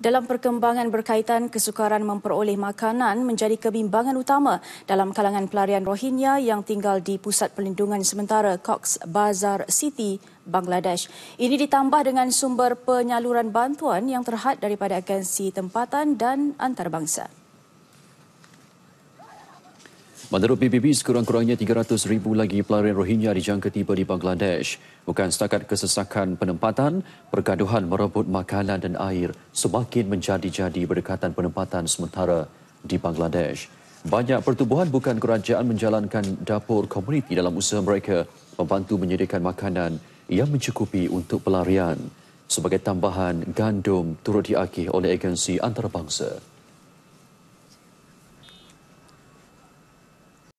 dalam perkembangan berkaitan kesukaran memperoleh makanan menjadi kebimbangan utama dalam kalangan pelarian Rohingya yang tinggal di pusat perlindungan sementara Cox Bazar City, Bangladesh. Ini ditambah dengan sumber penyaluran bantuan yang terhad daripada agensi tempatan dan antarabangsa. Menurut PBB, sekurang-kurangnya 300 ribu lagi pelarian Rohingya dijangka tiba di Bangladesh. Bukan setakat kesesakan penempatan, pergaduhan merebut makanan dan air semakin menjadi-jadi berdekatan penempatan sementara di Bangladesh. Banyak pertubuhan bukan kerajaan menjalankan dapur komuniti dalam usaha mereka membantu menyediakan makanan yang mencukupi untuk pelarian. Sebagai tambahan, gandum turut diakih oleh agensi antarabangsa.